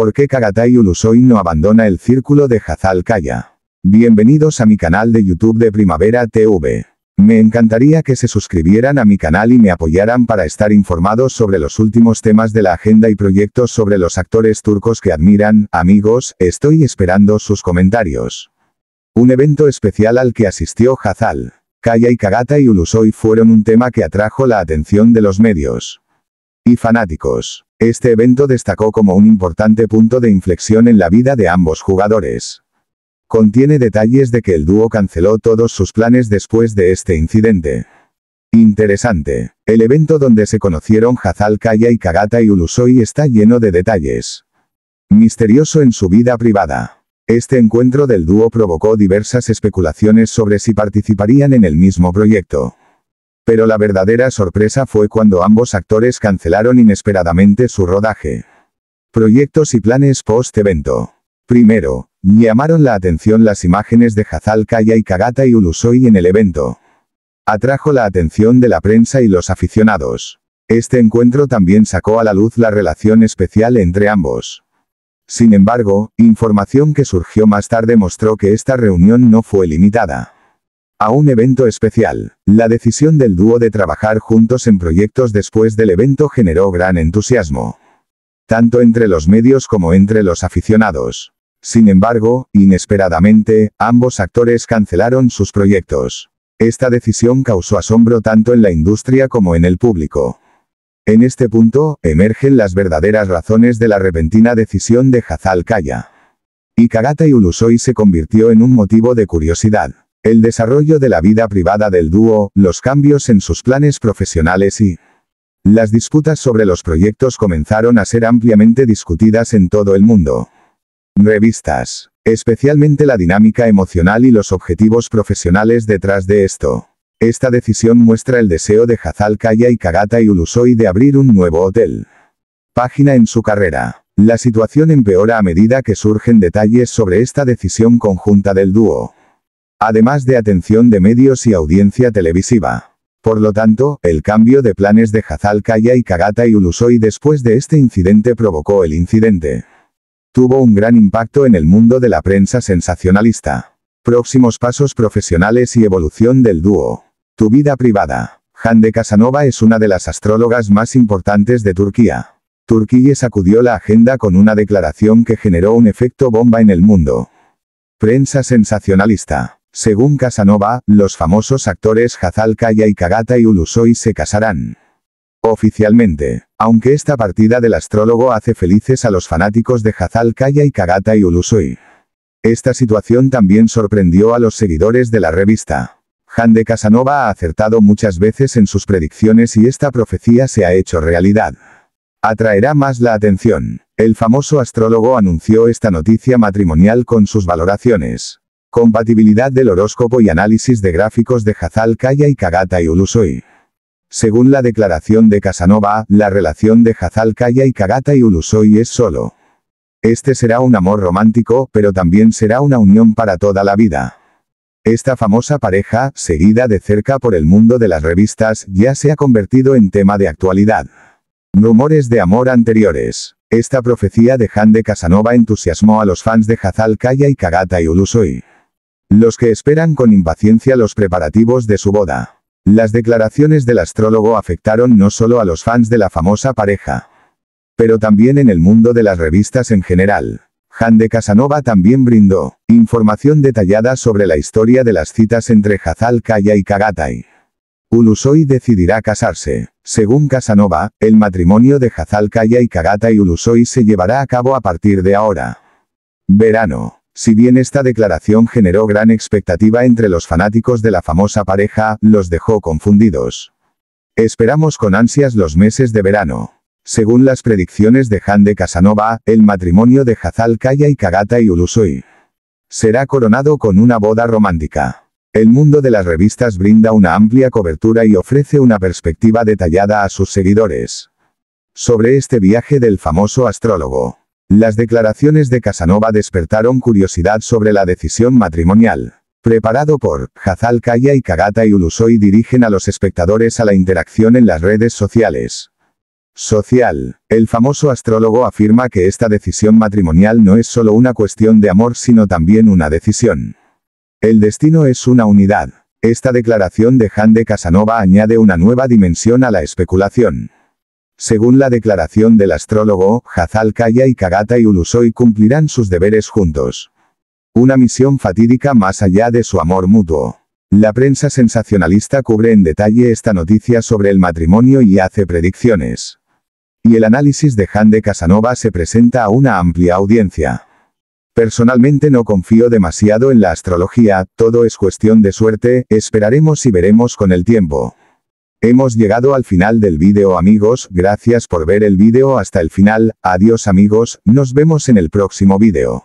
¿Por qué y Ulusoy no abandona el círculo de Hazal Kaya? Bienvenidos a mi canal de YouTube de Primavera TV. Me encantaría que se suscribieran a mi canal y me apoyaran para estar informados sobre los últimos temas de la agenda y proyectos sobre los actores turcos que admiran, amigos, estoy esperando sus comentarios. Un evento especial al que asistió Hazal. Kaya y Kagata y Ulusoy fueron un tema que atrajo la atención de los medios. Y fanáticos. Este evento destacó como un importante punto de inflexión en la vida de ambos jugadores. Contiene detalles de que el dúo canceló todos sus planes después de este incidente. Interesante. El evento donde se conocieron Hazal Kaya y Kagata y Ulusoi está lleno de detalles. Misterioso en su vida privada. Este encuentro del dúo provocó diversas especulaciones sobre si participarían en el mismo proyecto. Pero la verdadera sorpresa fue cuando ambos actores cancelaron inesperadamente su rodaje. Proyectos y planes post-evento. Primero, llamaron la atención las imágenes de Hazal Kaya y Kagata y Ulusoi en el evento. Atrajo la atención de la prensa y los aficionados. Este encuentro también sacó a la luz la relación especial entre ambos. Sin embargo, información que surgió más tarde mostró que esta reunión no fue limitada a un evento especial. La decisión del dúo de trabajar juntos en proyectos después del evento generó gran entusiasmo, tanto entre los medios como entre los aficionados. Sin embargo, inesperadamente, ambos actores cancelaron sus proyectos. Esta decisión causó asombro tanto en la industria como en el público. En este punto, emergen las verdaderas razones de la repentina decisión de Hazal Kaya. Y Kagata y Ulusoi se convirtió en un motivo de curiosidad. El desarrollo de la vida privada del dúo, los cambios en sus planes profesionales y las disputas sobre los proyectos comenzaron a ser ampliamente discutidas en todo el mundo. Revistas. Especialmente la dinámica emocional y los objetivos profesionales detrás de esto. Esta decisión muestra el deseo de Hazal Kaya y Kagata y Ulusoi de abrir un nuevo hotel. Página en su carrera. La situación empeora a medida que surgen detalles sobre esta decisión conjunta del dúo además de atención de medios y audiencia televisiva. Por lo tanto, el cambio de planes de Hazal Kaya y Kagata y Ulusoy después de este incidente provocó el incidente. Tuvo un gran impacto en el mundo de la prensa sensacionalista. Próximos pasos profesionales y evolución del dúo. Tu vida privada. de Casanova es una de las astrólogas más importantes de Turquía. Turquía sacudió la agenda con una declaración que generó un efecto bomba en el mundo. Prensa sensacionalista. Según Casanova, los famosos actores Hazal Kaya y Kagata y Ulusoy se casarán. Oficialmente, aunque esta partida del astrólogo hace felices a los fanáticos de Hazal Kaya y Kagata y Ulusoy. Esta situación también sorprendió a los seguidores de la revista. de Casanova ha acertado muchas veces en sus predicciones y esta profecía se ha hecho realidad. Atraerá más la atención. El famoso astrólogo anunció esta noticia matrimonial con sus valoraciones. Compatibilidad del horóscopo y análisis de gráficos de Hazal Kaya y Kagata y Ulusoy. Según la declaración de Casanova, la relación de Hazal Kaya y Kagata y Ulusoy es solo. Este será un amor romántico, pero también será una unión para toda la vida. Esta famosa pareja, seguida de cerca por el mundo de las revistas, ya se ha convertido en tema de actualidad. Rumores de amor anteriores. Esta profecía de Han de Casanova entusiasmó a los fans de Hazal Kaya y Kagata y Ulusoy. Los que esperan con impaciencia los preparativos de su boda. Las declaraciones del astrólogo afectaron no solo a los fans de la famosa pareja, pero también en el mundo de las revistas en general. Han de Casanova también brindó información detallada sobre la historia de las citas entre Hazal Kaya y Kagatai. Ulusoy decidirá casarse. Según Casanova, el matrimonio de Hazal Kaya y Kagatai Ulusoy se llevará a cabo a partir de ahora. Verano. Si bien esta declaración generó gran expectativa entre los fanáticos de la famosa pareja, los dejó confundidos. Esperamos con ansias los meses de verano. Según las predicciones de Han de Casanova, el matrimonio de Hazal Kaya y Kagata y será coronado con una boda romántica. El mundo de las revistas brinda una amplia cobertura y ofrece una perspectiva detallada a sus seguidores sobre este viaje del famoso astrólogo. Las declaraciones de Casanova despertaron curiosidad sobre la decisión matrimonial. Preparado por Hazal Kaya y Kagata y dirigen a los espectadores a la interacción en las redes sociales. Social. El famoso astrólogo afirma que esta decisión matrimonial no es solo una cuestión de amor sino también una decisión. El destino es una unidad. Esta declaración de Han de Casanova añade una nueva dimensión a la especulación. Según la declaración del astrólogo, Hazal Kaya y Kagata y Ulusoi cumplirán sus deberes juntos. Una misión fatídica más allá de su amor mutuo. La prensa sensacionalista cubre en detalle esta noticia sobre el matrimonio y hace predicciones. Y el análisis de Han de Casanova se presenta a una amplia audiencia. Personalmente no confío demasiado en la astrología, todo es cuestión de suerte, esperaremos y veremos con el tiempo. Hemos llegado al final del vídeo amigos, gracias por ver el vídeo hasta el final, adiós amigos, nos vemos en el próximo vídeo.